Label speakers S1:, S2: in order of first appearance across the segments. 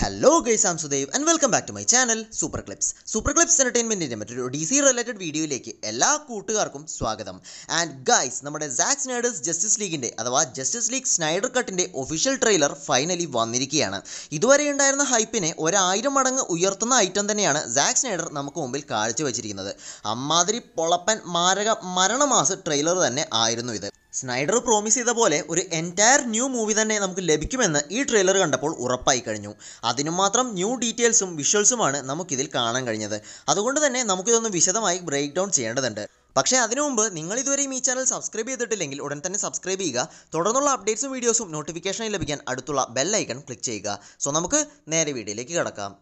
S1: Hello guys am Sudev and welcome back to my channel Super Clips Super Clips എൻ്റർടൈൻമെൻറ്റിൻ്റെ മറ്റൊരു D C related വീഡിയോയിലേക്ക് എല്ലാ കൂട്ടുകാർക്കും സ്വാഗതം ആൻഡ് ഗൈസ് നമ്മുടെ സാക്സ് സ്നൈഡേഴ്സ് ജസ്റ്റിസ് ലീഗിൻ്റെ അഥവാ ജസ്റ്റിസ് ലീഗ് സ്നൈഡർ കട്ടിൻ്റെ ഒഫീഷ്യൽ ട്രെയിലർ ഫൈനലി വന്നിരിക്കുകയാണ് ഇതുവരെ ഉണ്ടായിരുന്ന ഹൈപ്പിനെ ഒരായിരം മടങ്ങ് ഉയർത്തുന്ന ഐറ്റം തന്നെയാണ് സാക് സ്നൈഡർ നമുക്ക് മുമ്പിൽ കാഴ്ചവെച്ചിരിക്കുന്നത് അമ്മാതിരി പൊളപ്പൻ മാരക മരണമാസ ട്രെയിലർ തന്നെ ആയിരുന്നു ഇത് സ്നൈഡർ പ്രോമിസ് ചെയ്ത പോലെ ഒരു എൻറ്റയർ ന്യൂ മൂവി തന്നെ നമുക്ക് ലഭിക്കുമെന്ന് ഈ ട്രെയിലർ കണ്ടപ്പോൾ ഉറപ്പായി കഴിഞ്ഞു അതിനു മാത്രം ന്യൂ ഡീറ്റെയിൽസും വിഷ്വൽസുമാണ് നമുക്കിതിൽ കാണാൻ കഴിഞ്ഞത് അതുകൊണ്ട് തന്നെ നമുക്കിതൊന്ന് വിശദമായി ബ്രേക്ക് ഡൗൺ ചെയ്യേണ്ടതുണ്ട് പക്ഷേ അതിനു മുമ്പ് നിങ്ങൾ ഇതുവരെയും ഈ ചാനൽ സബ്സ്ക്രൈബ് ചെയ്തിട്ടില്ലെങ്കിൽ ഉടൻ തന്നെ സബ്സ്ക്രൈബ് ചെയ്യുക തുടർന്നുള്ള അപ്ഡേറ്റ്സും വീഡിയോസും നോട്ടിഫിക്കേഷനായി ലഭിക്കാൻ അടുത്തുള്ള ബെൽ ഐക്കൺ ക്ലിക്ക് ചെയ്യുക സോ നമുക്ക് നേരെ വീഡിയോയിലേക്ക് കടക്കാം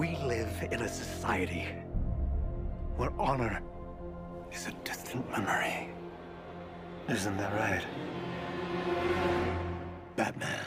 S1: We live in a society where honor is a distant memory. Isn't that right? Batman.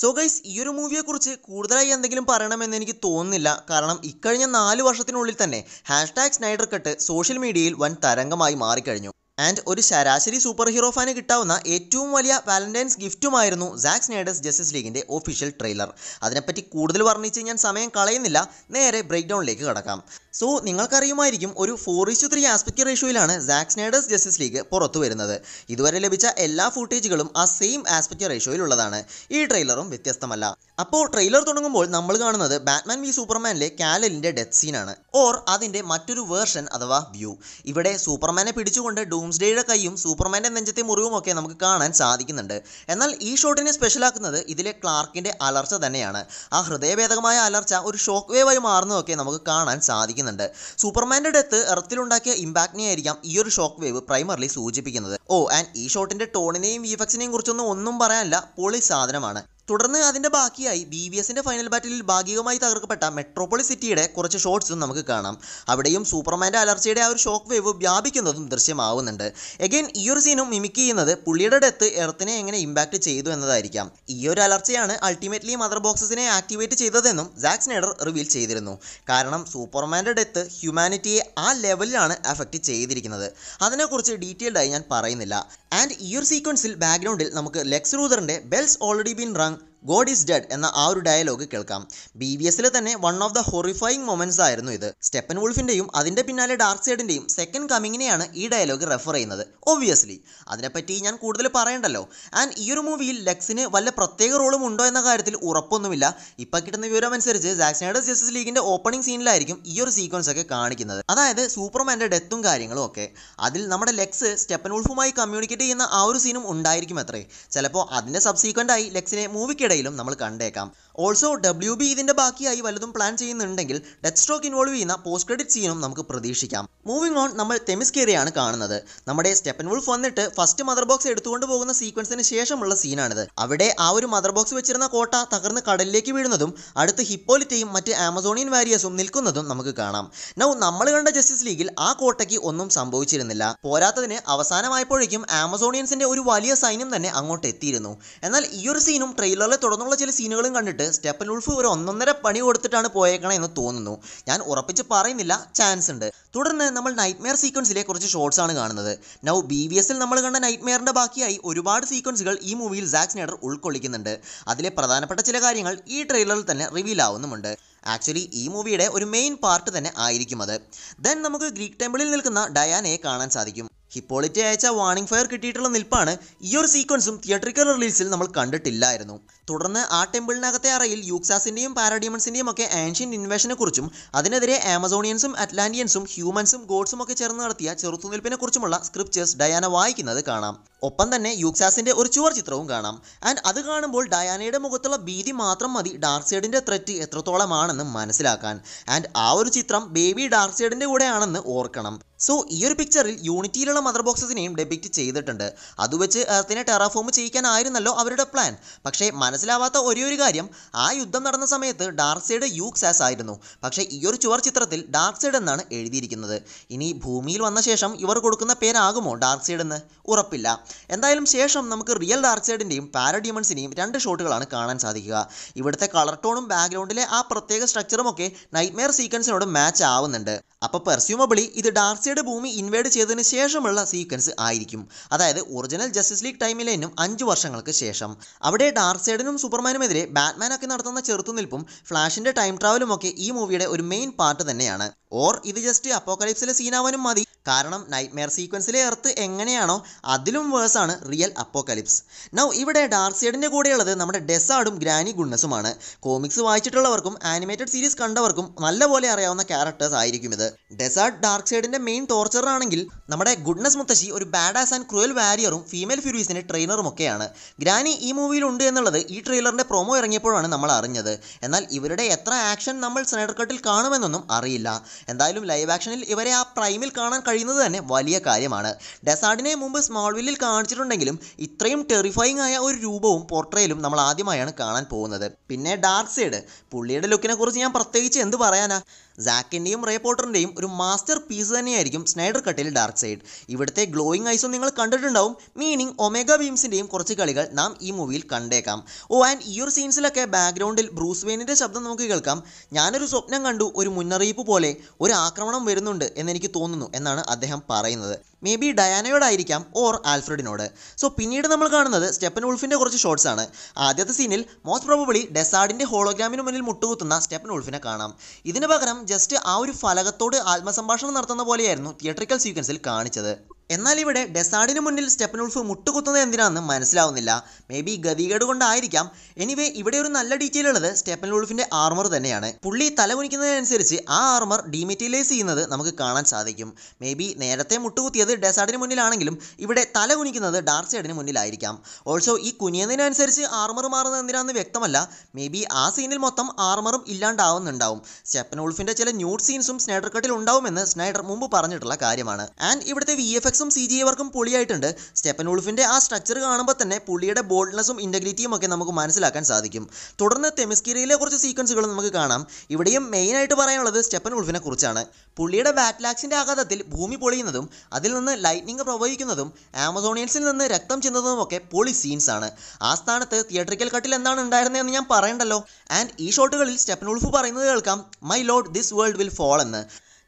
S1: So guys ഈ ഒരു മൂവിയെക്കുറിച്ച് കൂടുതലായി എന്തെങ്കിലും പറയണമെന്ന് എനിക്ക് തോന്നുന്നില്ല കാരണം ഇക്കഴിഞ്ഞ നാല് വർഷത്തിനുള്ളിൽ തന്നെ ഹാഷ്ടാഗ് സ്നൈഡർ കട്ട് സോഷ്യൽ മീഡിയയിൽ വൻ തരംഗമായി മാറിക്കഴിഞ്ഞു ആൻഡ് ഒരു ശരാശരി സൂപ്പർ ഹീറോ ഫാന് കിട്ടാവുന്ന ഏറ്റവും വലിയ വാലന്റൈൻസ് ഗിഫ്റ്റുമായിരുന്നു സാക്സ് നേഡേഴ്സ് ജസ്റ്റിസ് ലീഗിൻ്റെ ഒഫീഷ്യൽ ട്രെയിലർ അതിനെപ്പറ്റി കൂടുതൽ വർണ്ണിച്ച് ഞാൻ സമയം കളയുന്നില്ല നേരെ ബ്രേക്ക് ഡൗണിലേക്ക് കടക്കാം സോ നിങ്ങൾക്കറിയുമായിരിക്കും ഒരു ഫോർ ഇച്ചു ത്രീ ആസ്പെക്ട് റേഷ്യോയിലാണ് സാക്സ് നേഡേഴ്സ് ജസ്റ്റിസ് ലീഗ് പുറത്തു വരുന്നത് ഇതുവരെ ലഭിച്ച എല്ലാ ഫുട്ടേജുകളും ആ സെയിം ആസ്പെക്ട് റേഷ്യോയിലുള്ളതാണ് ഈ ട്രെയിലറും വ്യത്യസ്തമല്ല അപ്പോൾ ട്രെയിലർ തുടങ്ങുമ്പോൾ നമ്മൾ കാണുന്നത് ബാറ്റ്മാൻ വി സൂപ്പർമാനിലെ കാലലിൻ്റെ ഡെത്ത് സീനാണ് ഓർ അതിൻ്റെ മറ്റൊരു വേർഷൻ അഥവാ വ്യൂ ഇവിടെ സൂപ്പർമാനെ പിടിച്ചുകൊണ്ട് ഡൂംസ്ഡേയുടെ കൈയും സൂപ്പർമാൻ്റെ നെഞ്ചത്തെ മുറിവും ഒക്കെ നമുക്ക് കാണാൻ സാധിക്കുന്നുണ്ട് എന്നാൽ ഈ ഷോട്ടിനെ സ്പെഷ്യലാക്കുന്നത് ഇതിലെ ക്ലാർക്കിൻ്റെ അലർച്ച തന്നെയാണ് ആ ഹൃദയഭേദകമായ അലർച്ച ഒരു ഷോക്ക് വേവ് ആയി മാറുന്നതൊക്കെ നമുക്ക് കാണാൻ സാധിക്കുന്നുണ്ട് സൂപ്പർമാൻ്റെ ഡെത്ത് എർത്തിലുണ്ടാക്കിയ ആയിരിക്കാം ഈ ഒരു ഷോക്ക് വേവ് പ്രൈമറിലി സൂചിപ്പിക്കുന്നത് ഓ ആൻഡ് ഈ ഷോട്ടിൻ്റെ ടോണിനെയും വിഫക്സിനെയും കുറിച്ചൊന്നും ഒന്നും പറയാനില്ല പൊളി സാധനമാണ് തുടർന്ന് അതിൻ്റെ ബാക്കിയായി ബി വി എസിൻ്റെ ഫൈനൽ ബാറ്റലിൽ ഭാഗികമായി തകർക്കപ്പെട്ട മെട്രോപോളി സിറ്റിയുടെ കുറച്ച് ഷോട്ട്സും നമുക്ക് കാണാം അവിടെയും സൂപ്പർമാൻ്റെ അലർച്ചയുടെ ആ ഒരു ഷോക്ക് വേവ് വ്യാപിക്കുന്നതും ദൃശ്യമാവുന്നുണ്ട് എഗൈൻ ഈ ഒരു സീനും മിമിക് ചെയ്യുന്നത് പുള്ളിയുടെ ഡെത്ത് എർത്തിനെ എങ്ങനെ ഇമ്പാക്ട് ചെയ്തു എന്നതായിരിക്കാം ഈ ഒരു അലർച്ചയാണ് അൾട്ടിമേറ്റ്ലി മദർ ബോക്സസിനെ ആക്ടിവേറ്റ് ചെയ്തതെന്നും ജാക്സ് സ്നൈഡർ റിവീൽ ചെയ്തിരുന്നു കാരണം സൂപ്പർമാൻ്റെ ഡെത്ത് ഹ്യൂമാനിറ്റിയെ ആ ലെവലിലാണ് എഫക്റ്റ് ചെയ്തിരിക്കുന്നത് അതിനെക്കുറിച്ച് ഡീറ്റെയിൽഡായി ഞാൻ പറയുന്നില്ല ആൻഡ് ഈ ഒരു സീക്വൻസിൽ ബാക്ക്ഗ്രൗണ്ടിൽ നമുക്ക് ലെക്സ് റൂദറിൻ്റെ bells already been rung god is dead എന്ന ആ ഒരു ഡയലോഗ് കേൾക്കാം ബി വി എസിലെ തന്നെ one of the horrifying moments ആയിരുന്നു ഇത് സ്റ്റെപ്പൻ വുൾഫിന്റെയും അതിന്റെ പിന്നാലെ ഡാർക്ക് സൈഡിന്റെയും സെക്കൻഡ് കമ്മിങ്ങിനെയാണ് ഈ ഡയലോഗ് റെഫർ ചെയ്യുന്നത് ഒബ്വിയസ്ലി അതിനെപ്പറ്റി ഞാൻ കൂടുതൽ പറയണ്ടല്ലോ ആൻഡ് ഈ ഒരു മൂവിയിൽ ലെക്സിന് വല്ല പ്രത്യേക റോളും ഉണ്ടോ എന്ന കാര്യത്തിൽ ഉറപ്പൊന്നുമില്ല ഇപ്പൊ കിട്ടുന്ന വിവരം അനുസരിച്ച് ജാക്സനയുടെ ജസ്റ്റിസ് ലീഗിന്റെ ഓപ്പണിംഗ് സീനിലായിരിക്കും ഈ ഒരു സീക്വൻസ് ഒക്കെ കാണിക്കുന്നത് അതായത് സൂപ്പർമാന്റെ ഡെത്തും കാര്യങ്ങളും ഒക്കെ അതിൽ നമ്മുടെ ലെക്സ് സ്റ്റെപ്പൻ വുൾഫുമായി കമ്മ്യൂണിക്കേറ്റ് ചെയ്യുന്ന ആ ഒരു സീനും ഉണ്ടായിരിക്കും അത്രേ ചിലപ്പോൾ അതിന്റെ സബ്സീക്വൻ്റായി ലെക്സിനെ മൂവിക്ക് ഇടയിലും നമ്മൾ കണ്ടേക്കാം ഓൾസോ ഡബ്ല്യു ബി ഇതിന്റെ ബാക്കിയായി വല്ലതും പ്ലാൻ ചെയ്യുന്നുണ്ടെങ്കിൽ ഡെത്ത് സ്ട്രോക്ക് ഇൻവോൾവ് ചെയ്യുന്ന പോസ്റ്റ് ക്രെഡിറ്റ് സീനും നമുക്ക് പ്രതീക്ഷിക്കാം മൂവിംഗ് ഓൺ നമ്മൾ തെമിസ്കേറിയാണ് കാണുന്നത് നമ്മുടെ സ്റ്റെപ്പൻ വുൾഫ് വന്നിട്ട് ഫസ്റ്റ് മദർ ബോക്സ് എടുത്തുകൊണ്ട് പോകുന്ന സീക്വൻസിന് ശേഷമുള്ള സീനാണിത് അവിടെ ആ ഒരു മദർ ബോക്സ് വെച്ചിരുന്ന കോട്ട തകർന്ന് കടലിലേക്ക് വീഴുന്നതും അടുത്ത് ഹിപ്പോലിറ്റയും മറ്റ് ആമസോണിയൻ വാരിയേഴ്സും നിൽക്കുന്നതും നമുക്ക് കാണാം നൗ നമ്മൾ കണ്ട ജസ്റ്റിസ് ലീഗിൽ ആ കോട്ടയ്ക്ക് ഒന്നും സംഭവിച്ചിരുന്നില്ല പോരാത്തതിന് അവസാനമായപ്പോഴേക്കും ആമസോണിയൻസിന്റെ ഒരു വലിയ സൈന്യം തന്നെ അങ്ങോട്ട് എത്തിയിരുന്നു എന്നാൽ ഈ ഒരു സീനും ട്രെയിലറിലെ തുടർന്നുള്ള ചില സീനുകളും കണ്ടിട്ട് സ്റ്റെപ്പൻ ഉൾഫ് ഒരു ഒന്നൊന്നര പണി കൊടുത്തിട്ടാണ് പോയേക്കണം എന്ന് തോന്നുന്നു ഞാൻ ഉറപ്പിച്ച് പറയുന്നില്ല ചാൻസ് ഉണ്ട് തുടർന്ന് നമ്മൾ നൈറ്റ് മെയർ സീക്വൻസിലെ കുറച്ച് ഷോർട്സ് ആണ് കാണുന്നത് നൗ ബി വി എസിൽ നമ്മൾ കണ്ട നൈറ്റ് മെയറിൻ്റെ ബാക്കിയായി ഒരുപാട് സീക്വൻസുകൾ ഈ മൂവിയിൽ സാക്സ് നേഡർ ഉൾക്കൊള്ളിക്കുന്നുണ്ട് അതിലെ പ്രധാനപ്പെട്ട ചില കാര്യങ്ങൾ ഈ ട്രെയിലറിൽ തന്നെ റിവീൽ ആവുന്നുമുണ്ട് ആക്ച്വലി ഈ മൂവിയുടെ ഒരു മെയിൻ പാർട്ട് തന്നെ ആയിരിക്കും അത് ദെൻ നമുക്ക് ഗ്രീക്ക് ടെമ്പിളിൽ നിൽക്കുന്ന ഡയാനയെ കാണാൻ സാധിക്കും ഹിപ്പോളിറ്റി അയച്ച വാണിംഗ് ഫയർ കിട്ടിയിട്ടുള്ള നിൽപ്പാണ് ഈ ഒരു സീക്വൻസും തിയേറ്ററിക്കൽ റിലീസിൽ നമ്മൾ കണ്ടിട്ടില്ലായിരുന്നു തുടർന്ന് ആ ടെമ്പിളിനകത്തെ അറയിൽ യൂക്സാസിൻ്റെയും പാരാഡിയമൻസിൻ്റെയും ഒക്കെ ആൻഷ്യൻ ഇൻവേഷനെ കുറിച്ചും അതിനെതിരെ ആമസോണിയൻസും അറ്റ്ലാന്റിയൻസും ഹ്യൂമൻസും ഗോഡ്സും ഒക്കെ ചേർന്ന് നടത്തിയ ചെറുത്തുനിൽപ്പിനെ കുറിച്ചുമുള്ള സ്ക്രിപ്റ്റേഴ്സ് ഡയാന വായിക്കുന്നത് കാണാം ഒപ്പം തന്നെ യൂക്സാസിൻ്റെ ഒരു ചുവർ ചിത്രവും കാണാം ആൻഡ് അത് കാണുമ്പോൾ ഡയാനയുടെ മുഖത്തുള്ള ഭീതി മാത്രം മതി ഡാർക്ക് സൈഡിൻ്റെ ത്രെറ്റ് എത്രത്തോളമാണെന്ന് മനസ്സിലാക്കാൻ ആൻഡ് ആ ഒരു ചിത്രം ബേബി ഡാർക്ക് സൈഡിൻ്റെ കൂടെയാണെന്ന് ഓർക്കണം സോ ഈ ഒരു പിക്ചറിൽ യൂണിറ്റിയിലുള്ള മദർ ബോക്സസിനെയും ഡെബിറ്റ് ചെയ്തിട്ടുണ്ട് അത് വെച്ച് എർത്തിനെ ടെറാഫോം ചെയ്യിക്കാനായിരുന്നല്ലോ അവരുടെ പ്ലാൻ പക്ഷേ മനസ്സിലാവാത്ത ഒരേ ഒരു കാര്യം ആ യുദ്ധം നടന്ന സമയത്ത് ഡാർക്ക് സൈഡ് യൂക്സാസ് ആയിരുന്നു പക്ഷേ ഈ ഒരു ചുവർ ചിത്രത്തിൽ ഡാർക്ക് സൈഡ് എന്നാണ് എഴുതിയിരിക്കുന്നത് ഇനി ഭൂമിയിൽ വന്ന ശേഷം ഇവർ കൊടുക്കുന്ന പേരാകുമോ ഡാർക്ക് സൈഡ് എന്ന് ഉറപ്പില്ല എന്തായാലും ശേഷം നമുക്ക് റിയൽ ഡാർക്ക് സൈഡിൻ്റെയും പാരഡ്യൂമൻസിൻ്റെയും രണ്ട് ഷോട്ടുകളാണ് കാണാൻ സാധിക്കുക ഇവിടുത്തെ കളർ ടോണും ബാക്ക്ഗ്രൗണ്ടിലെ ആ പ്രത്യേക സ്ട്രക്ചറും ഒക്കെ നൈറ്റ്മെയർ സീക്വൻസിനോട് മാച്ച് ആവുന്നുണ്ട് അപ്പോൾ പെർസ്യൂമബിളി ഇത് ഡാർക്ക് ജസ്റ്റിയുടെ ഭൂമി ഇൻവേഡ് ചെയ്തതിന് ശേഷമുള്ള സീക്വൻസ് ആയിരിക്കും അതായത് ഒറിജിനൽ ജസ്റ്റിസ് ലീഗ് ടൈമിലൈനും അഞ്ച് വർഷങ്ങൾക്ക് ശേഷം അവിടെ ഡാർസൈഡിനും സൂപ്പർമാനുമെതിരെ ബാറ്റ്മാനൊക്കെ നടത്തുന്ന ചെറുത്തുനിൽപ്പും ഫ്ലാഷിന്റെ ടൈം ട്രാവലും ഒക്കെ ഈ മൂവിയുടെ ഒരു മെയിൻ പാർട്ട് തന്നെയാണ് ഓർ ഇത് ജസ്റ്റ് അപ്പോക്കലിപ്സിലെ സീനാവാനും മതി കാരണം നൈറ്റ് മെയർ സീക്വൻസിലെ എർത്ത് എങ്ങനെയാണോ അതിലും വേഴ്സാണ് റിയൽ അപ്പോക്കലിപ്സ് നൗ ഇവിടെ ഡാർസിയഡിൻ്റെ കൂടെയുള്ളത് നമ്മുടെ ഡെസാഡും ഗ്രാനി ഗുണ്ണസുമാണ് കോമിക്സ് വായിച്ചിട്ടുള്ളവർക്കും ആനിമേറ്റഡ് സീരീസ് കണ്ടവർക്കും നല്ലപോലെ അറിയാവുന്ന ക്യാരക്ടേഴ്സ് ആയിരിക്കും ഇത് ഡെസാഡ് സൈഡിൻ്റെ മെയിൻ ടോർച്ചറാണെങ്കിൽ നമ്മുടെ ഗുഡ്നസ് മുത്തശ്ശി ഒരു ബാഡാസ് ആൻഡ് ക്രൂയൽ വാരിയറും ഫീമെയിൽ ഫ്യൂരീസിൻ്റെ ട്രെയിനറും ഒക്കെയാണ് ഗ്രാനി ഈ മൂവിയിലുണ്ട് എന്നുള്ളത് ഈ ട്രെയിലറിൻ്റെ പ്രൊമോ ഇറങ്ങിയപ്പോഴാണ് നമ്മൾ അറിഞ്ഞത് എന്നാൽ ഇവരുടെ എത്ര ആക്ഷൻ നമ്മൾ സ്നൈഡർ കട്ടിൽ കാണുമെന്നൊന്നും അറിയില്ല എന്തായാലും ലൈവ് ആക്ഷനിൽ ഇവരെ ആ പ്രൈമിൽ കാണാൻ കഴിയുന്നത് തന്നെ വലിയ കാര്യമാണ് ഡെസാർഡിനെ മുമ്പ് സ്മോൾവില്ലിൽ കാണിച്ചിട്ടുണ്ടെങ്കിലും ഇത്രയും ടെറിഫൈങ് ആയ ഒരു രൂപവും പോർട്രേലും നമ്മൾ ആദ്യമായാണ് കാണാൻ പോകുന്നത് പിന്നെ ഡാർക്ക് സൈഡ് പുള്ളിയുടെ ലുക്കിനെ കുറിച്ച് ഞാൻ പ്രത്യേകിച്ച് എന്ത് പറയാനാ സാക്കിൻ്റെയും റേ പോട്ടറിൻ്റെയും ഒരു മാസ്റ്റർ പീസ് തന്നെയായിരിക്കും സ്നൈഡർ കട്ടിൽ ഡാർക്ക് സൈഡ് ഇവിടുത്തെ ഗ്ലോയിങ് ഐസും നിങ്ങൾ കണ്ടിട്ടുണ്ടാവും മീനിങ് ഒമേഗ ബീംസിൻ്റെയും കുറച്ച് കളികൾ നാം ഈ മൂവിയിൽ കണ്ടേക്കാം ഓ oh, ആൻഡ് ഈ ഒരു സീൻസിലൊക്കെ ബാക്ക്ഗ്രൗണ്ടിൽ ബ്രൂസ് വെയിനിൻ്റെ ശബ്ദം നമുക്ക് കേൾക്കാം ഞാനൊരു സ്വപ്നം കണ്ടു ഒരു മുന്നറിയിപ്പ് പോലെ ഒരു ആക്രമണം വരുന്നുണ്ട് എന്നെനിക്ക് തോന്നുന്നു എന്നാണ് അദ്ദേഹം പറയുന്നത് മേ ബി ഡയാനയോടായിരിക്കാം ഓർ ആൽഫ്രഡിനോട് സോ പിന്നീട് നമ്മൾ കാണുന്നത് സ്റ്റെപ്പൻ ഉൾഫിൻ്റെ കുറച്ച് ഷോട്ട്സ് ആണ് ആദ്യത്തെ സീനിൽ മോസ്റ്റ് പ്രോബബിളി ഡെസാഡിൻ്റെ ഹോളോഗ്രാമിന് മുന്നിൽ മുട്ടുകുത്തുന്ന സ്റ്റെപ്പൻ ഉൾഫിനെ കാണാം ഇതിന് പകരം ജസ്റ്റ് ആ ഒരു ഫലകത്തോട് ആത്മസംഭാഷണം നടത്തുന്ന പോലെയായിരുന്നു തിയേറ്ററിക്കൽ സീക്വൻസിൽ കാണിച്ചത് എന്നാൽ ഇവിടെ ഡെസാഡിന് മുന്നിൽ സ്റ്റെപ്പനുൾഫ് മുട്ടുകുത്തുന്നത് എന്തിനാണെന്ന് മനസ്സിലാവുന്നില്ല മേ ബി ഗതികേട് കൊണ്ടായിരിക്കാം എനിവേ ഇവിടെ ഒരു നല്ല ഡീറ്റെയിൽ ഉള്ളത് സ്റ്റെപ്പനുൾഫിന്റെ ആർമർ തന്നെയാണ് പുള്ളി തല കുനിക്കുന്നതിനനുസരിച്ച് ആ ആർമർ ഡീമെറ്റീലൈസ് ചെയ്യുന്നത് നമുക്ക് കാണാൻ സാധിക്കും മേ ബി നേരത്തെ മുട്ടുകുത്തിയത് ഡെസാഡിന് മുന്നിലാണെങ്കിലും ഇവിടെ തല കുനിക്കുന്നത് ഡാർക്ക് സൈഡിന് മുന്നിലായിരിക്കാം ഓൾസോ ഈ കുനിയുന്നതിനനുസരിച്ച് ആർമർ മാറുന്നത് എന്തിനാണെന്ന് വ്യക്തമല്ല മേ ബി ആ സീനിൽ മൊത്തം ആർമറും ഇല്ലാണ്ടാവുന്നുണ്ടാവും സ്റ്റെപ്പനുൾഫിന്റെ ചില ന്യൂഡ് സീൻസും സ്നൈഡർ കട്ടിൽ ഉണ്ടാവുമെന്ന് സ്നൈഡർ മുമ്പ് പറഞ്ഞിട്ടുള്ള കാര്യമാണ് ആൻഡ് ഇവിടുത്തെ വി എഫ് ഗ്രാഫിക്സും സി ജി വർക്കും പൊളിയായിട്ടുണ്ട് സ്റ്റെപ്പൻ ഉൾഫിൻ്റെ ആ സ്ട്രക്ചർ കാണുമ്പോൾ തന്നെ പുള്ളിയുടെ ബോൾഡ്നെസ്സും ഇൻറ്റഗ്രിറ്റിയും ഒക്കെ നമുക്ക് മനസ്സിലാക്കാൻ സാധിക്കും തുടർന്ന് തെമിസ്കിരയിലെ കുറച്ച് സീക്വൻസുകൾ നമുക്ക് കാണാം ഇവിടെയും മെയിനായിട്ട് പറയാനുള്ളത് സ്റ്റെപ്പൻ ഉൾഫിനെ കുറിച്ചാണ് പുള്ളിയുടെ വാറ്റ്ലാക്സിൻ്റെ ആഘാതത്തിൽ ഭൂമി പൊളിയുന്നതും അതിൽ നിന്ന് ലൈറ്റ്നിങ് പ്രവഹിക്കുന്നതും ആമസോണിയൻസിൽ നിന്ന് രക്തം ചെന്നതും ഒക്കെ പൊളി സീൻസ് ആണ് ആ സ്ഥാനത്ത് തിയേറ്ററിക്കൽ കട്ടിൽ എന്താണ് ഉണ്ടായിരുന്നതെന്ന് ഞാൻ പറയണ്ടല്ലോ ആൻഡ് ഈ ഷോട്ടുകളിൽ സ്റ്റെപ്പൻ ഉൾഫ് പറയുന്നത് കേൾക്കാം my lord this world will fall എന്ന്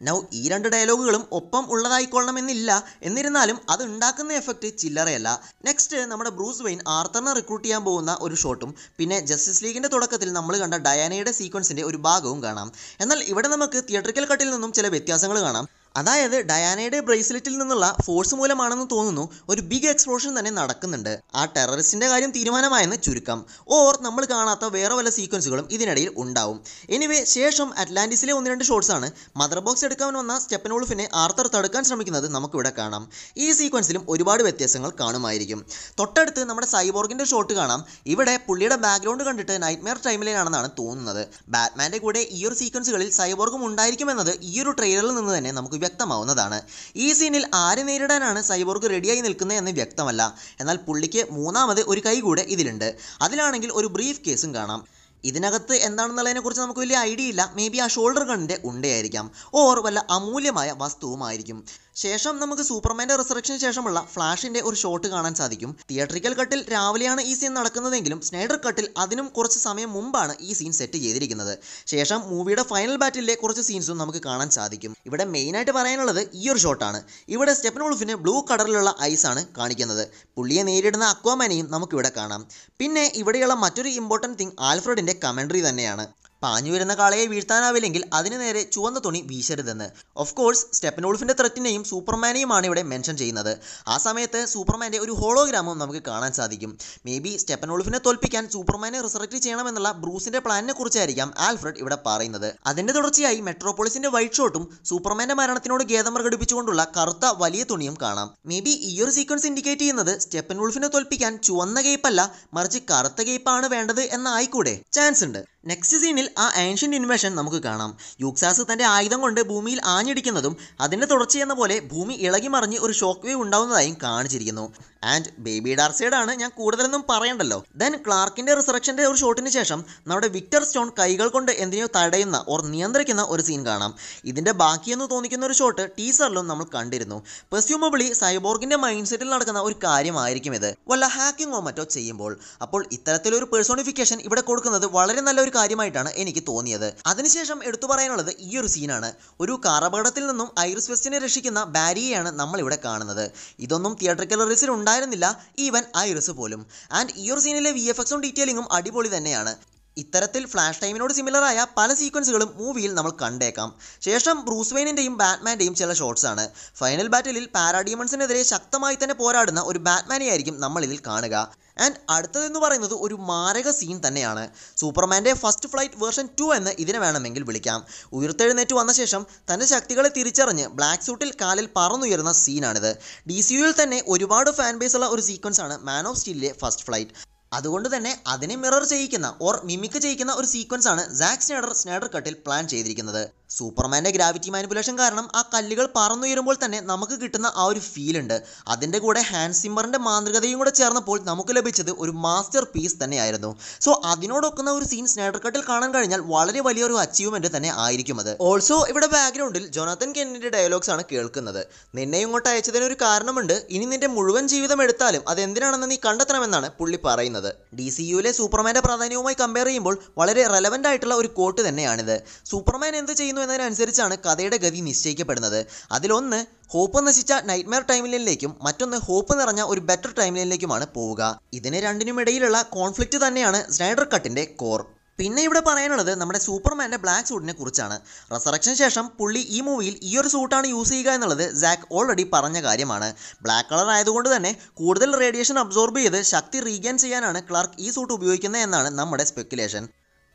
S1: നൗ ഈ രണ്ട് ഡയലോഗുകളും ഒപ്പം ഉള്ളതായിക്കൊള്ളണമെന്നില്ല എന്നിരുന്നാലും അത് ഉണ്ടാക്കുന്ന എഫക്റ്റ് ചില്ലറയല്ല നെക്സ്റ്റ് നമ്മുടെ ബ്രൂസ് വെയിൻ ആർത്തറിനെ റിക്രൂട്ട് ചെയ്യാൻ പോകുന്ന ഒരു ഷോട്ടും പിന്നെ ജസ്റ്റിസ് ലീഗിൻ്റെ തുടക്കത്തിൽ നമ്മൾ കണ്ട ഡയാനയുടെ സീക്വൻസിൻ്റെ ഒരു ഭാഗവും കാണാം എന്നാൽ ഇവിടെ നമുക്ക് തിയേറ്ററിക്കൽ കട്ടിൽ നിന്നും ചില വ്യത്യാസങ്ങൾ കാണാം അതായത് ഡയാനയുടെ ബ്രേസ്ലെറ്റിൽ നിന്നുള്ള ഫോഴ്സ് മൂലമാണെന്ന് തോന്നുന്നു ഒരു ബിഗ് എക്സ്പ്ലോഷൻ തന്നെ നടക്കുന്നുണ്ട് ആ ടെററിസ്റ്റിന്റെ കാര്യം തീരുമാനമായെന്ന് ചുരുക്കം ഓർ നമ്മൾ കാണാത്ത വേറെ വല്ല സീക്വൻസുകളും ഇതിനിടയിൽ ഉണ്ടാവും എനിവേ ശേഷം അറ്റ്ലാന്റിസിലെ ഒന്ന് രണ്ട് ഷോർട്സ് ആണ് മദർ ബോക്സ് എടുക്കാൻ വന്ന സ്റ്റെപ്പനോൾഫിനെ ആർത്തർ തടുക്കാൻ ശ്രമിക്കുന്നത് നമുക്കിവിടെ കാണാം ഈ സീക്വൻസിലും ഒരുപാട് വ്യത്യാസങ്ങൾ കാണുമായിരിക്കും തൊട്ടടുത്ത് നമ്മുടെ സൈബോർഗിന്റെ ഷോട്ട് കാണാം ഇവിടെ പുള്ളിയുടെ ബാക്ക്ഗ്രൗണ്ട് കണ്ടിട്ട് മെയർ ടൈമിലാണെന്നാണ് തോന്നുന്നത് ബാറ്റ്മാൻ്റെ കൂടെ ഈ ഒരു സീക്വൻസുകളിൽ സൈബോർഗും ഉണ്ടായിരിക്കുമെന്നത് ഈ ഒരു ട്രെയിലറിൽ നിന്ന് തന്നെ നമുക്ക് വ്യക്തമാവുന്നതാണ് ഈ സീനിൽ ആര് നേരിടാനാണ് സൈബോർഗ് റെഡിയായി നിൽക്കുന്നത് എന്ന് വ്യക്തമല്ല എന്നാൽ പുള്ളിക്ക് മൂന്നാമത് ഒരു കൈ കൂടെ ഇതിലുണ്ട് അതിലാണെങ്കിൽ ഒരു ബ്രീഫ് കേസും കാണാം ഇതിനകത്ത് എന്താണെന്നുള്ളതിനെക്കുറിച്ച് നമുക്ക് വലിയ ഐഡിയ ഇല്ല മേ ബി ആ ഷോൾഡർ കണ്ണിൻ്റെ ഉണ്ടയായിരിക്കാം ഓർ വല്ല അമൂല്യമായ വസ്തുവുമായിരിക്കും ശേഷം നമുക്ക് സൂപ്പർമാൻ്റെ റിസറക്ഷന് ശേഷമുള്ള ഫ്ലാഷിന്റെ ഒരു ഷോട്ട് കാണാൻ സാധിക്കും തിയേറ്ററിക്കൽ കട്ടിൽ രാവിലെയാണ് ഈ സീൻ നടക്കുന്നതെങ്കിലും സ്നൈഡർ കട്ടിൽ അതിനും കുറച്ച് സമയം മുമ്പാണ് ഈ സീൻ സെറ്റ് ചെയ്തിരിക്കുന്നത് ശേഷം മൂവിയുടെ ഫൈനൽ ബാറ്റിലെ കുറച്ച് സീൻസും നമുക്ക് കാണാൻ സാധിക്കും ഇവിടെ മെയിനായിട്ട് പറയാനുള്ളത് ഈ ഒരു ഷോട്ടാണ് ഇവിടെ സ്റ്റെപ്പൻ വുൾഫിന് ബ്ലൂ കളറിലുള്ള ഐസാണ് കാണിക്കുന്നത് പുള്ളിയെ നേരിടുന്ന അക്വാമാനെയും നമുക്കിവിടെ കാണാം പിന്നെ ഇവിടെയുള്ള മറ്റൊരു ഇമ്പോർട്ടൻറ്റ് തിങ് ആൽഫ്രഡിൻ്റെ കമൻട്രി തന്നെയാണ് പാഞ്ഞു വരുന്ന കാളയെ വീഴ്ത്താനാവില്ലെങ്കിൽ അതിനു നേരെ ചുവന്ന തുണി വീശരുതെന്ന് ഓഫ് കോഴ്സ് സ്റ്റെപ്പനോൾഫിന്റെ ത്രറ്റിനെയും സൂപ്പർമാനെയുമാണ് ഇവിടെ മെൻഷൻ ചെയ്യുന്നത് ആ സമയത്ത് സൂപ്പർമാന്റെ ഒരു ഹോളോഗ്രാമും നമുക്ക് കാണാൻ സാധിക്കും മേ ബി സ്റ്റെപ്പനോൾഫിനെ തോൽപ്പിക്കാൻ സൂപ്പർമാനെ റിസറക്റ്റ് ചെയ്യണമെന്നുള്ള ബ്രൂസിന്റെ പ്ലാനിനെ കുറിച്ചായിരിക്കാം ആൽഫ്രഡ് ഇവിടെ പറയുന്നത് അതിന്റെ തുടർച്ചയായി മെട്രോപോളിസിന്റെ വൈറ്റ് ഷോട്ടും സൂപ്പർമാന്റെ മരണത്തിനോട് ഖേദം പ്രകടിപ്പിച്ചുകൊണ്ടുള്ള കറുത്ത വലിയ തുണിയും കാണാം മേ ബി ഈ ഒരു സീക്വൻസ് ഇൻഡിക്കേറ്റ് ചെയ്യുന്നത് സ്റ്റെപ്പൻ തോൽപ്പിക്കാൻ ചുവന്ന കേപ്പല്ല മറിച്ച് കറുത്ത കേപ്പാണ് വേണ്ടത് എന്നായിക്കൂടെ ചാൻസ് ഉണ്ട് നെക്സ്റ്റ് സീനിൽ ആ ആൻഷ്യൻ്റ് ഇൻവേഷൻ നമുക്ക് കാണാം യുക്സാസ് തൻ്റെ ആയുധം കൊണ്ട് ഭൂമിയിൽ ആഞ്ഞടിക്കുന്നതും അതിൻ്റെ തുടർച്ചയെന്ന പോലെ ഭൂമി ഇളകി മറിഞ്ഞ് ഒരു ഷോക്ക് വേവ് ഉണ്ടാവുന്നതായും കാണിച്ചിരിക്കുന്നു ആൻഡ് ബേബി ഡാർസൈഡ് ആണ് ഞാൻ കൂടുതലൊന്നും പറയണ്ടല്ലോ ദെൻ ക്ലാർക്കിന്റെ റിസറക്ഷന്റെ ഒരു ഷോട്ടിന് ശേഷം നമ്മുടെ വിക്ടർ സ്റ്റോൺ കൈകൾ കൊണ്ട് എന്തിനെയോ തടയുന്ന ഓർ നിയന്ത്രിക്കുന്ന ഒരു സീൻ കാണാം ഇതിന്റെ ബാക്കിയെന്ന് തോന്നിക്കുന്ന ഒരു ഷോട്ട് ടീസറിലും നമ്മൾ കണ്ടിരുന്നു പെസ്യൂമബിളി സൈബോർഗിന്റെ മൈൻഡ് സെറ്റിൽ നടക്കുന്ന ഒരു കാര്യമായിരിക്കും ഇത് വല്ല ഹാക്കിങ്ങോ മറ്റോ ചെയ്യുമ്പോൾ അപ്പോൾ ഇത്തരത്തിലൊരു പേഴ്സോണിഫിക്കേഷൻ ഇവിടെ കൊടുക്കുന്നത് വളരെ നല്ലൊരു കാര്യമായിട്ടാണ് എനിക്ക് തോന്നിയത് അതിനുശേഷം എടുത്തു പറയാനുള്ളത് ഈ ഒരു സീനാണ് ഒരു കാറപകടത്തിൽ നിന്നും ഐറിസ് വെസ്റ്റിനെ രക്ഷിക്കുന്ന ബാരിയെയാണ് നമ്മളിവിടെ കാണുന്നത് ഇതൊന്നും തിയേറ്റർ കലറിസിൽ ഉണ്ടായിരുന്നില്ല ഈവൻ ഐറിസ് പോലും ആൻഡ് ഈ ഒരു സീനിലെ വി എഫ് എക്സും ഡീറ്റെയിലിങ്ങും അടിപൊളി തന്നെയാണ് ഇത്തരത്തിൽ ഫ്ലാഷ് ടൈമിനോട് സിമിലറായ പല സീക്വൻസുകളും മൂവിയിൽ നമ്മൾ കണ്ടേക്കാം ശേഷം ബ്രൂസ് വെയിനിൻ്റെയും ബാറ്റ്മാൻ്റെയും ചില ഷോട്ട്സ് ആണ് ഫൈനൽ ബാറ്റിലിൽ പാരാഡിയമൺസിനെതിരെ ശക്തമായി തന്നെ പോരാടുന്ന ഒരു ബാറ്റ്മാനെ ആയിരിക്കും നമ്മൾ ഇതിൽ കാണുക ആൻഡ് അടുത്തതെന്ന് പറയുന്നത് ഒരു മാരക സീൻ തന്നെയാണ് സൂപ്പർമാൻ്റെ ഫസ്റ്റ് ഫ്ലൈറ്റ് വേർഷൻ ടു എന്ന് ഇതിനെ വേണമെങ്കിൽ വിളിക്കാം ഉയർത്തെഴുന്നേറ്റ് വന്ന ശേഷം തൻ്റെ ശക്തികളെ തിരിച്ചറിഞ്ഞ് ബ്ലാക്ക് സൂട്ടിൽ കാലിൽ പറന്നുയരുന്ന സീനാണിത് ഡി സി യുയിൽ തന്നെ ഒരുപാട് ഫാൻ ബേസ് ഉള്ള ഒരു സീക്വൻസ് ആണ് മാൻ ഓഫ് സ്റ്റീലിലെ ഫസ്റ്റ് ഫ്ലൈറ്റ് അതുകൊണ്ട് തന്നെ അതിനെ മിറർ ചെയ്യിക്കുന്ന ഓർ മിമിക്ക് ചെയ്യിക്കുന്ന ഒരു സീക്വൻസ് ആണ് സാക്സ് സ്നേഡർ സ്നേഡർ കട്ടിൽ പ്ലാൻ ചെയ്തിരിക്കുന്നത് സൂപ്പർമാൻ്റെ ഗ്രാവിറ്റി മാനിപ്പുലേഷൻ കാരണം ആ കല്ലുകൾ പറന്നുയരുമ്പോൾ തന്നെ നമുക്ക് കിട്ടുന്ന ആ ഒരു ഫീൽ ഉണ്ട് അതിൻ്റെ കൂടെ ഹാൻഡ് സിമ്മറിൻ്റെ മാന്ത്രികതയും കൂടെ ചേർന്നപ്പോൾ നമുക്ക് ലഭിച്ചത് ഒരു മാസ്റ്റർ പീസ് തന്നെയായിരുന്നു സോ അതിനോടൊക്കുന്ന ഒരു സീൻ സ്നേഡർ കട്ടിൽ കാണാൻ കഴിഞ്ഞാൽ വളരെ വലിയൊരു അച്ചീവ്മെൻ്റ് തന്നെ ആയിരിക്കും അത് ഓൾസോ ഇവിടെ ബാക്ക്ഗ്രൗണ്ടിൽ ജോനാഥൻ കെന്നിൻ്റെ ഡയലോഗ്സ് ആണ് കേൾക്കുന്നത് നിന്നെ ഇങ്ങോട്ട് അയച്ചതിന് ഒരു കാരണമുണ്ട് ഇനി നിൻ്റെ മുഴുവൻ ജീവിതം എടുത്താലും അതെന്തിനാണെന്ന് നീ കണ്ടെത്തണമെന്നാണ് പുള്ളി പറയുന്നത് ഡി സി യുയിലെ സൂപ്പർമാൻ്റെ പ്രാധാന്യവുമായി കമ്പയർ ചെയ്യുമ്പോൾ വളരെ റെലവൻ്റ് ആയിട്ടുള്ള ഒരു കോട്ട് തന്നെയാണിത് സൂപ്പർമാൻ എന്ത് ചെയ്യുന്നു നടക്കുന്നു എന്നതിനനുസരിച്ചാണ് കഥയുടെ ഗതി നിശ്ചയിക്കപ്പെടുന്നത് അതിലൊന്ന് ഹോപ്പ് നശിച്ച നൈറ്റ്മെയർ ടൈംലൈനിലേക്കും മറ്റൊന്ന് ഹോപ്പ് നിറഞ്ഞ ഒരു ബെറ്റർ ടൈംലൈനിലേക്കുമാണ് പോവുക ഇതിന് ഇടയിലുള്ള കോൺഫ്ലിക്റ്റ് തന്നെയാണ് സ്നൈഡർ കട്ടിന്റെ കോർ പിന്നെ ഇവിടെ പറയാനുള്ളത് നമ്മുടെ സൂപ്പർമാൻ്റെ ബ്ലാക്ക് സൂട്ടിനെ കുറിച്ചാണ് റെസറക്ഷന് ശേഷം പുള്ളി ഈ മൂവിയിൽ ഈ ഒരു സൂട്ടാണ് യൂസ് ചെയ്യുക എന്നുള്ളത് സാക്ക് ഓൾറെഡി പറഞ്ഞ കാര്യമാണ് ബ്ലാക്ക് കളർ ആയതുകൊണ്ട് തന്നെ കൂടുതൽ റേഡിയേഷൻ അബ്സോർബ് ചെയ്ത് ശക്തി റീഗെയിൻ ചെയ്യാനാണ് ക്ലാർക്ക് ഈ സൂട്ട് ഉപയോഗിക്കുന്നത് എന്നാണ് നമ്മുടെ speculation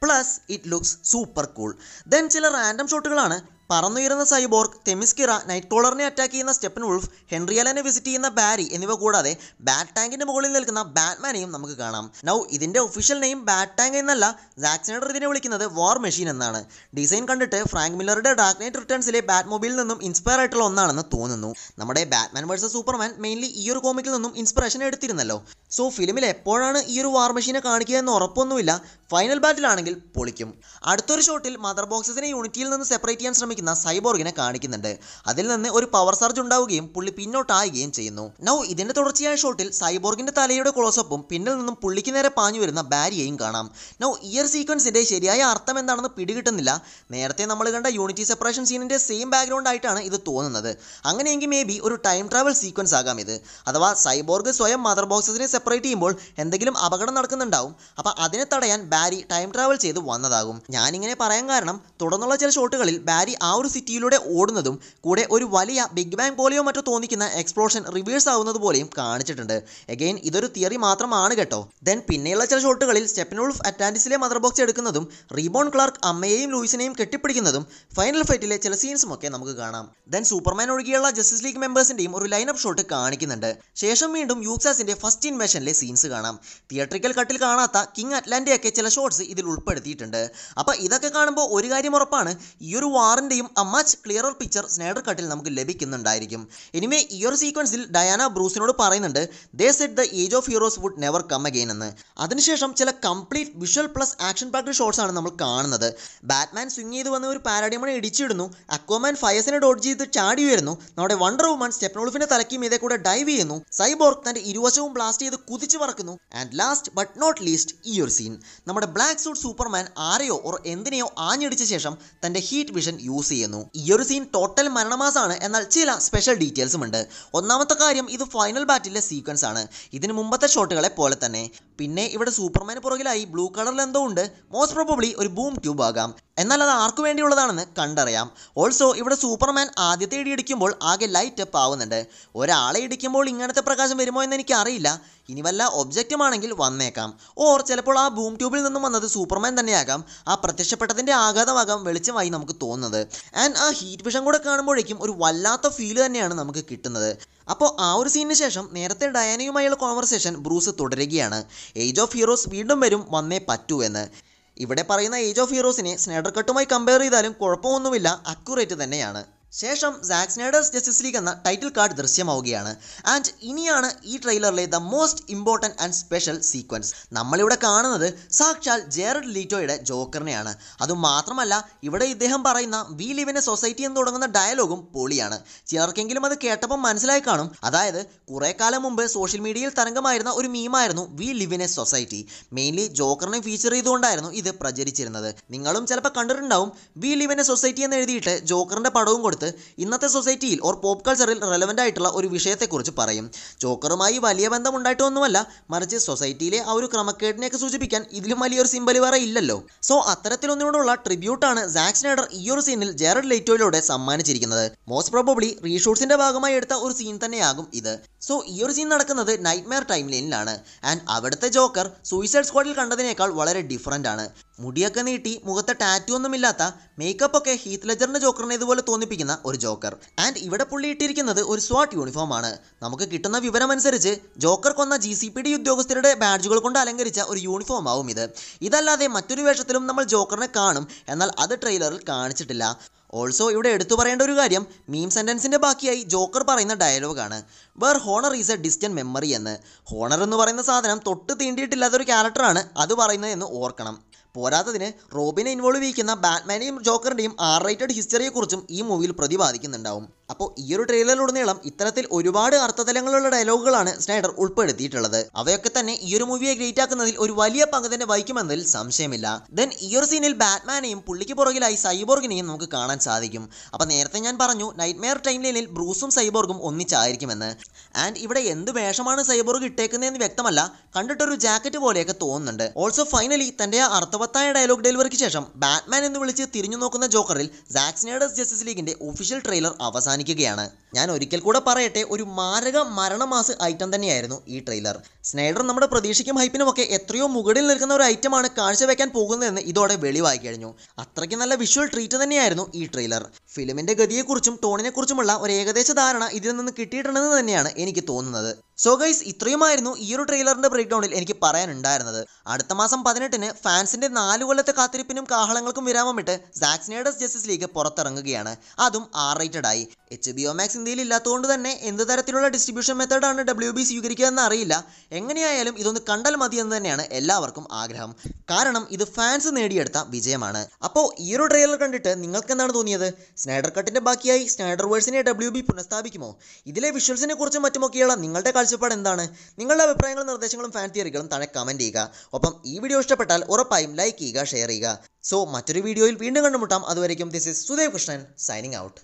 S1: plus it looks super cool then ചില റാൻഡം ഷോട്ടുകളാണ് പറന്നുയരുന്ന സൈബോർഗ് തെമിസ്കിറ നൈറ്റ് കോളറിനെ അറ്റാക്ക് ചെയ്യുന്ന സ്റ്റെപ്പൻ വുൾഫ് ഹെൻറിയലനെ വിസിറ്റ് ചെയ്യുന്ന ബാരി എന്നിവ കൂടാതെ ബാറ്റ് ടാങ്കിന്റെ മുകളിൽ നിൽക്കുന്ന ബാറ്റ്മാനെയും നമുക്ക് കാണാം നൗ ഇതിന്റെ ഒഫീഷ്യൽ നെയിം ബാറ്റ് ടാങ്ക് എന്നല്ല സാക്സനേഡർ ഇതിനെ വിളിക്കുന്നത് വാർ മെഷീൻ എന്നാണ് ഡിസൈൻ കണ്ടിട്ട് ഫ്രാങ്ക് മില്ലറുടെ ഡാർക്ക് നൈറ്റ് റിട്ടേൺസിലെ ബാറ്റ് മൊബൈലിൽ നിന്നും ഇൻസ്പയർ ആയിട്ടുള്ള ഒന്നാണെന്ന് തോന്നുന്നു നമ്മുടെ ബാറ്റ്മാൻ വേഴ്സസ് സൂപ്പർമാൻ മെയിൻലി ഈ ഒരു കോമിക്കിൽ നിന്നും ഇൻസ്പിറേഷൻ എടുത്തിരുന്നല്ലോ സോ ഫിലിമിൽ എപ്പോഴാണ് ഈ ഒരു വാർ മെഷീനെ കാണിക്കുക എന്ന് ഉറപ്പൊന്നുമില്ല ഫൈനൽ ബാറ്റിലാണെങ്കിൽ പൊളിക്കും അടുത്തൊരു ഷോട്ടിൽ മദർ ബോക്സസിനെ യൂണിറ്റിയിൽ നിന്ന് സെപ്പറേറ്റ് ചെയ്യാൻ ശ്രമിക്കും ആക്രമിക്കുന്ന സൈബോർഗിനെ കാണിക്കുന്നുണ്ട് അതിൽ നിന്ന് ഒരു പവർ സർജ് ഉണ്ടാവുകയും പുള്ളി പിന്നോട്ടാകുകയും ചെയ്യുന്നു നൗ ഇതിന്റെ തുടർച്ചയായ ഷോട്ടിൽ സൈബോർഗിന്റെ തലയുടെ ക്ലോസപ്പും പിന്നിൽ നിന്നും പുള്ളിക്ക് നേരെ പാഞ്ഞു വരുന്ന ബാരിയെയും കാണാം നൗ ഇയർ സീക്വൻസിന്റെ ശരിയായ അർത്ഥം എന്താണെന്ന് പിടികിട്ടുന്നില്ല നേരത്തെ നമ്മൾ കണ്ട യൂണിറ്റി സെപ്പറേഷൻ സീനിന്റെ സെയിം ബാക്ക്ഗ്രൗണ്ട് ആയിട്ടാണ് ഇത് തോന്നുന്നത് അങ്ങനെയെങ്കിൽ മേ ബി ഒരു ടൈം ട്രാവൽ സീക്വൻസ് ആകാം ഇത് അഥവാ സൈബോർഗ് സ്വയം മദർ ബോക്സസിനെ സെപ്പറേറ്റ് ചെയ്യുമ്പോൾ എന്തെങ്കിലും അപകടം നടക്കുന്നുണ്ടാവും അപ്പോൾ അതിനെ തടയാൻ ബാരി ടൈം ട്രാവൽ ചെയ്ത് വന്നതാകും ഞാനിങ്ങനെ പറയാൻ കാരണം തുടർന്നുള്ള ചില ഷോട്ടുകളിൽ ബാരി ആ ഒരു സിറ്റിയിലൂടെ ഓടുന്നതും കൂടെ ഒരു വലിയ ബിഗ് ബാങ് പോലെയോ മറ്റോ തോന്നിക്കുന്ന എക്സ്പ്ലോഷൻ റിവേഴ്സ് ആവുന്നത് പോലെയും കാണിച്ചിട്ടുണ്ട് എഗെയിൻ ഇതൊരു തിയറി മാത്രമാണ് കേട്ടോ ദെൻ പിന്നെയുള്ള ചില ഷോട്ടുകളിൽ സ്റ്റെപ്പനുൾഫ് അറ്റാൻഡിസിലെ മദർ ബോക്സ് എടുക്കുന്നതും റീബോൺ ക്ലാർക്ക് അമ്മയെയും ലൂയിസിനെയും കെട്ടിപ്പിടിക്കുന്നതും ഫൈനൽ ഫൈറ്റിലെ ചില സീൻസും ഒക്കെ നമുക്ക് കാണാം ദെൻ സൂപ്പർമാൻ ഒഴികെയുള്ള ജസ്റ്റിസ് ലീഗ് മെമ്പേഴ്സിന്റെയും ഒരു ലൈനപ്പ് ഷോട്ട് കാണിക്കുന്നുണ്ട് ശേഷം വീണ്ടും യൂക്സാസിന്റെ ഫസ്റ്റ് ഇൻവേഷനിലെ സീൻസ് കാണാം തിയേറ്ററിക്കൽ കട്ടിൽ കാണാത്ത കിങ് അറ്റ്ലാന്റിയൊക്കെ ചില ഷോട്ട്സ് ഇതിൽ ഉൾപ്പെടുത്തിയിട്ടുണ്ട് അപ്പോൾ ഇതൊക്കെ കാണുമ്പോൾ ഒരു കാര്യം ഉറപ്പാണ് ഈ ഒരു വാറിൻ്റെ ഇവിടെയും a much clearer picture Snyder കട്ടിൽ നമുക്ക് ലഭിക്കുന്നുണ്ടായിരിക്കും ഇനിമേ ഈ ഒരു സീക്വൻസിൽ ഡയാന ബ്രൂസിനോട് പറയുന്നുണ്ട് they set the age of heroes would never come again എന്ന് അതിനുശേഷം ചില complete visual plus action packed shorts ആണ് നമ്മൾ കാണുന്നത് ബാറ്റ്മാൻ സ്വിങ് ചെയ്ത് വന്ന ഒരു പാരാഡിയമ്മനെ ഇടിച്ചിടുന്നു അക്വമാൻ ഫയസിനെ ഡോട്ട് ചെയ്ത് ചാടി ഉയരുന്നു നമ്മുടെ വണ്ടർ വുമൺ സ്റ്റെപ്നോൾഫിന്റെ തലയ്ക്കും ഇതേ കൂടെ ഡൈവ് ചെയ്യുന്നു സൈബോർഗ് തന്റെ ഇരുവശവും ബ്ലാസ്റ്റ് ചെയ്ത് കുതിച്ചു പറക്കുന്നു and last but not least ഈ ഒരു സീൻ നമ്മുടെ ബ്ലാക്ക് സൂട്ട് സൂപ്പർമാൻ ആരെയോ ഓർ എന്തിനെയോ ആഞ്ഞടിച്ച ശേഷം തന്റെ ഹീറ്റ് വിഷൻ യൂസ് യൂസ് ചെയ്യുന്നു ഈ ഒരു സീൻ ടോട്ടൽ മരണമാസാണ് എന്നാൽ ചില സ്പെഷ്യൽ ഡീറ്റെയിൽസും ഉണ്ട് ഒന്നാമത്തെ കാര്യം ഇത് ഫൈനൽ ബാറ്റിലെ സീക്വൻസ് ആണ് ഇതിന് മുമ്പത്തെ ഷോട്ടുകളെ പോലെ തന്നെ പിന്നെ ഇവിടെ സൂപ്പർമാൻ പുറകിലായി ബ്ലൂ കളറിൽ എന്തോ ഉണ്ട് മോസ്റ്റ് പ്രോബബ്ലി ഒരു ബൂം ട്യൂബ് ആകാം എന്നാൽ അത് ആർക്കു വേണ്ടിയുള്ളതാണെന്ന് കണ്ടറിയാം ഓൾസോ ഇവിടെ സൂപ്പർമാൻ ആദ്യത്തെ ഇടിയടിക്കുമ്പോൾ ആകെ ലൈറ്റ് അപ്പ് ആവുന്നുണ്ട് ഒരാളെ ഇടിക്കുമ്പോൾ ഇങ്ങനത്തെ പ്രകാശം വരുമോ എന്ന് എനിക്ക് അറിയില്ല ഇനി വല്ല ഒബ്ജക്റ്റുമാണെങ്കിൽ വന്നേക്കാം ഓർ ചിലപ്പോൾ ആ ബൂം ട്യൂബിൽ നിന്നും വന്നത് സൂപ്പർമാൻ തന്നെയാകാം ആ പ്രത്യക്ഷപ്പെട്ടതിൻ്റെ ആഘാതമാകാം വെളിച്ചമായി നമുക്ക് തോന്നുന്നത് ആൻഡ് ആ ഹീറ്റ് വിഷം കൂടെ കാണുമ്പോഴേക്കും ഒരു വല്ലാത്ത ഫീൽ തന്നെയാണ് നമുക്ക് കിട്ടുന്നത് അപ്പോൾ ആ ഒരു സീനിന് ശേഷം നേരത്തെ ഡയാനയുമായുള്ള കോൺവെർസേഷൻ ബ്രൂസ് തുടരുകയാണ് ഏജ് ഓഫ് ഹീറോസ് വീണ്ടും വരും വന്നേ പറ്റൂ എന്ന് ഇവിടെ പറയുന്ന ഏജ് ഓഫ് ഹീറോസിനെ സ്നൈഡർ കട്ടുമായി കമ്പയർ ചെയ്താലും കുഴപ്പമൊന്നുമില്ല അക്യുറേറ്റ് തന്നെയാണ് ശേഷം സാക് സ്നൈഡേഴ്സ് ജസ്റ്റിസ് ലീഗ് എന്ന ടൈറ്റിൽ കാർഡ് ദൃശ്യമാവുകയാണ് ആൻഡ് ഇനിയാണ് ഈ ട്രെയിലറിലെ the most important and special sequence നമ്മളിവിടെ കാണുന്നത് സാക്ഷാൽ ജേറഡ് ലീറ്റോയുടെ ജോക്കറിനെയാണ് അതുമാത്രമല്ല ഇവിടെ ഇദ്ദേഹം പറയുന്ന we live in a society എന്ന് തുടങ്ങുന്ന ഡയലോഗും പൊളിയാണ് ചിലർക്കെങ്കിലും അത് കേട്ടപ്പം മനസ്സിലായി കാണും അതായത് കുറേ കാലം മുമ്പ് സോഷ്യൽ മീഡിയയിൽ തരംഗമായിരുന്ന ഒരു മീമായിരുന്നു we live in a society mainly ജോക്കറിനെ ഫീച്ചർ ചെയ്തുകൊണ്ടായിരുന്നു ഇത് പ്രചരിച്ചിരുന്നത് നിങ്ങളും ചിലപ്പോൾ കണ്ടിട്ടുണ്ടാവും we live in a society എന്ന് എഴുതിയിട്ട് ജോക്കറിൻ്റെ പടവും കൊടുത്ത് ഇന്നത്തെ സൊസൈറ്റിയിൽ ഓർ പോപ്പ് കൾച്ചറിൽ റെലവൻ്റ് ആയിട്ടുള്ള ഒരു വിഷയത്തെക്കുറിച്ച് പറയും ചോക്കറുമായി വലിയ ബന്ധമുണ്ടായിട്ടൊന്നുമല്ല മറിച്ച് സൊസൈറ്റിയിലെ ആ ഒരു ക്രമക്കേടിനെയൊക്കെ സൂചിപ്പിക്കാൻ ഇതിലും വലിയൊരു സിമ്പൽ വേറെ ഇല്ലല്ലോ സോ അത്തരത്തിലൊന്നിനോടുള്ള ട്രിബ്യൂട്ടാണ് സാക്സ് നേഡർ ഈ ഒരു സീനിൽ ജെറഡ് ലൈറ്റോയിലൂടെ സമ്മാനിച്ചിരിക്കുന്നത് മോസ്റ്റ് പ്രോബബ്ലി റീഷൂട്ട്സിന്റെ ഭാഗമായി എടുത്ത ഒരു സീൻ തന്നെയാകും ഇത് സോ ഈ ഒരു സീൻ നടക്കുന്നത് നൈറ്റ് മെയർ ടൈം ലൈനിലാണ് ആൻഡ് അവിടുത്തെ ജോക്കർ സൂയിസൈഡ് സ്ക്വാഡിൽ കണ്ടതിനേക്കാൾ വളരെ ഡിഫറൻ്റ് ആണ് മുടിയൊക്കെ നീട്ടി മുഖത്തെ ടാറ്റു ഒന്നുമില്ലാത്ത മേക്കപ്പ് ഒക്കെ ഹീത്ത് ലെജറിന്റെ ജോക്കറിനെ ഇതുപോലെ തോന്നിപ്പിക്കുന്ന ഒരു ജോക്കർ ആൻഡ് ഇവിടെ പുള്ളി ഇട്ടിരിക്കുന്നത് ഒരു സ്വാട്ട് യൂണിഫോമാണ് നമുക്ക് കിട്ടുന്ന വിവരം അനുസരിച്ച് ജോക്കർ കൊന്ന ജി സി പി ഡി ഉദ്യോഗസ്ഥരുടെ ബാഡ്ജുകൾ കൊണ്ട് അലങ്കരിച്ച ഒരു യൂണിഫോം ആവും ഇത് ഇതല്ലാതെ മറ്റൊരു വേഷത്തിലും നമ്മൾ ജോക്കറിനെ കാണും എന്നാൽ അത് ട്രെയിലറിൽ കാണിച്ചിട്ടില്ല ഓൾസോ ഇവിടെ എടുത്തു പറയേണ്ട ഒരു കാര്യം മീം സെൻറ്റൻസിൻ്റെ ബാക്കിയായി ജോക്കർ പറയുന്ന ഡയലോഗാണ് where honour is a distant memory എന്ന് ഹോണർ എന്ന് പറയുന്ന സാധനം തൊട്ട് തീണ്ടിയിട്ടില്ലാത്തൊരു ക്യാരക്ടറാണ് അത് പറയുന്നത് എന്ന് ഓർക്കണം പോരാത്തതിന് റോബിനെ ഇൻവോൾവ് ചെയ്യിക്കുന്ന ബാറ്റ്മാനെയും ജോക്കറിൻ്റെയും ആർ റേറ്റഡ് ഹിസ്റ്ററിയെക്കുറിച്ചും ഈ മൂവിയിൽ പ്രതിപാദിക്കുന്നുണ്ടാവും അപ്പോൾ ഈ ഒരു ട്രെയിലറിലുടനീളം ഇത്തരത്തിൽ ഒരുപാട് അർത്ഥതലങ്ങളുള്ള ഡയലോഗുകളാണ് സ്നൈഡർ ഉൾപ്പെടുത്തിയിട്ടുള്ളത് അവയൊക്കെ തന്നെ ഈ ഒരു മൂവിയെ ഗ്രേറ്റ് ആക്കുന്നതിൽ ഒരു വലിയ പങ്ക് തന്നെ വഹിക്കുമെന്നതിൽ സംശയമില്ല ദെൻ ഈ ഒരു സീനിൽ ബാറ്റ്മാനെയും പുള്ളിക്ക് പുറകിലായി സൈബോർഗിനെയും നമുക്ക് കാണാൻ സാധിക്കും അപ്പോൾ നേരത്തെ ഞാൻ പറഞ്ഞു നൈറ്റ് മെയർ ടൈം ലൈനിൽ ബ്രൂസും സൈബോർഗും ഒന്നിച്ചായിരിക്കുമെന്ന് ആൻഡ് ഇവിടെ എന്ത് വേഷമാണ് സൈബോർഗ് ഇട്ടേക്കുന്നതെന്ന് വ്യക്തമല്ല കണ്ടിട്ടൊരു ജാക്കറ്റ് പോലെയൊക്കെ തോന്നുന്നുണ്ട് ഓൾസോ ഫൈനലി തൻ്റെ ആ അർത്ഥവ മഹത്തായ ഡയലോഗ് ഡെലിവറിക്ക് ശേഷം ബാറ്റ്മാൻ എന്ന് വിളിച്ച് തിരിഞ്ഞു നോക്കുന്ന ജോക്കറിൽ സാക്സ്നേഡസ് ജസ്റ്റിസ് ലീഗിന്റെ ഒഫീഷ്യൽ ട്രെയിലർ അവസാനിക്കുകയാണ് ഞാൻ ഒരിക്കൽ കൂടെ പറയട്ടെ ഒരു മാരക മരണമാസ് ഐറ്റം തന്നെയായിരുന്നു ഈ ട്രെയിലർ സ്നൈഡർ നമ്മുടെ പ്രതീക്ഷയ്ക്കും ഹൈപ്പിനും ഒക്കെ എത്രയോ മുകളിൽ നിൽക്കുന്ന ഒരു ഐറ്റമാണ് കാഴ്ചവെക്കാൻ പോകുന്നതെന്ന് ഇതോടെ വെളിവായി കഴിഞ്ഞു അത്രയ്ക്ക് നല്ല വിഷ്വൽ ട്രീറ്റ് തന്നെയായിരുന്നു ഈ ട്രെയിലർ ഫിലിമിന്റെ ഗതിയെക്കുറിച്ചും ടോണിനെക്കുറിച്ചുമുള്ള ഒരു ഏകദേശ ധാരണ ഇതിൽ നിന്ന് കിട്ടിയിട്ടുണ്ടെന്ന് തന്നെയാണ് എനിക്ക് തോന്നുന്നത് സോ ഗൈസ് ഇത്രയുമായിരുന്നു ഈ ഒരു ട്രെയിലറിന്റെ ബ്രേക്ക് ഡൗണിൽ എനിക്ക് പറയാനുണ്ടായിരുന്നത് അടുത്ത മാസം പതിനെട്ടിന് ഫാൻസിന്റെ നാല് കൊല്ലത്തെ കാത്തിരിപ്പിനും കാഹളങ്ങൾക്കും വിരാമമിട്ട് സാക് സ്നൈഡേഴ്സ് ജസ്റ്റിസ് ലീഗ് പുറത്തിറങ്ങുകയാണ് അതും ആർ റേറ്റഡ് ആയി എച്ച് ബി ഒ മാക്സ് ഇന്ത്യയിൽ ഇല്ലാത്തതുകൊണ്ട് തന്നെ എന്ത് തരത്തിലുള്ള ഡിസ്ട്രിബ്യൂഷൻ മെത്തേഡാണ് ഡബ്ല്യു ബി സ്വീകരിക്കുക എന്ന് അറിയില്ല എങ്ങനെയായാലും ഇതൊന്ന് കണ്ടാൽ മതി എന്ന് തന്നെയാണ് എല്ലാവർക്കും ആഗ്രഹം കാരണം ഇത് ഫാൻസ് നേടിയെടുത്ത വിജയമാണ് അപ്പോൾ ഈ ഒരു ട്രെയിലർ കണ്ടിട്ട് നിങ്ങൾക്ക് എന്താണ് തോന്നിയത് സ്നൈഡർ കട്ടിൻ്റെ ബാക്കിയായി സ്നൈഡർ വേഴ്സിനെ ഡബ്ല്യു ബി പുനഃസ്ഥാപിക്കുമോ ഇതിലെ വിഷ്വൽസിനെ കുറിച്ചും മറ്റുമൊക്കെയുള്ള നിങ്ങളുടെ കാഴ്ചപ്പാട് എന്താണ് നിങ്ങളുടെ അഭിപ്രായങ്ങളും നിർദ്ദേശങ്ങളും ഫാൻ തിയറികളും താഴെ കമൻറ്റ് ചെയ്യുക ഒപ്പം ഈ വീഡിയോ ഇഷ്ടപ്പെട്ടാൽ ഉറപ്പായും ലൈക്ക് ലൈക്ക് ചെയ്യുക ഷെയർ ചെയ്യുക സോ മറ്റൊരു വീഡിയോയിൽ വീണ്ടും കണ്ടുമുട്ടാം അതുവരേക്കും this is Sudev Krishnan signing out